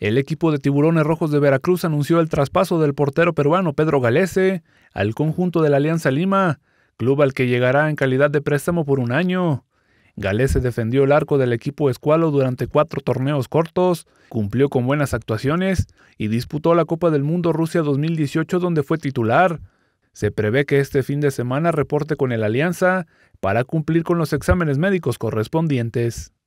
El equipo de Tiburones Rojos de Veracruz anunció el traspaso del portero peruano Pedro Galese al conjunto de la Alianza Lima, club al que llegará en calidad de préstamo por un año. Galese defendió el arco del equipo escualo durante cuatro torneos cortos, cumplió con buenas actuaciones y disputó la Copa del Mundo Rusia 2018 donde fue titular. Se prevé que este fin de semana reporte con el Alianza para cumplir con los exámenes médicos correspondientes.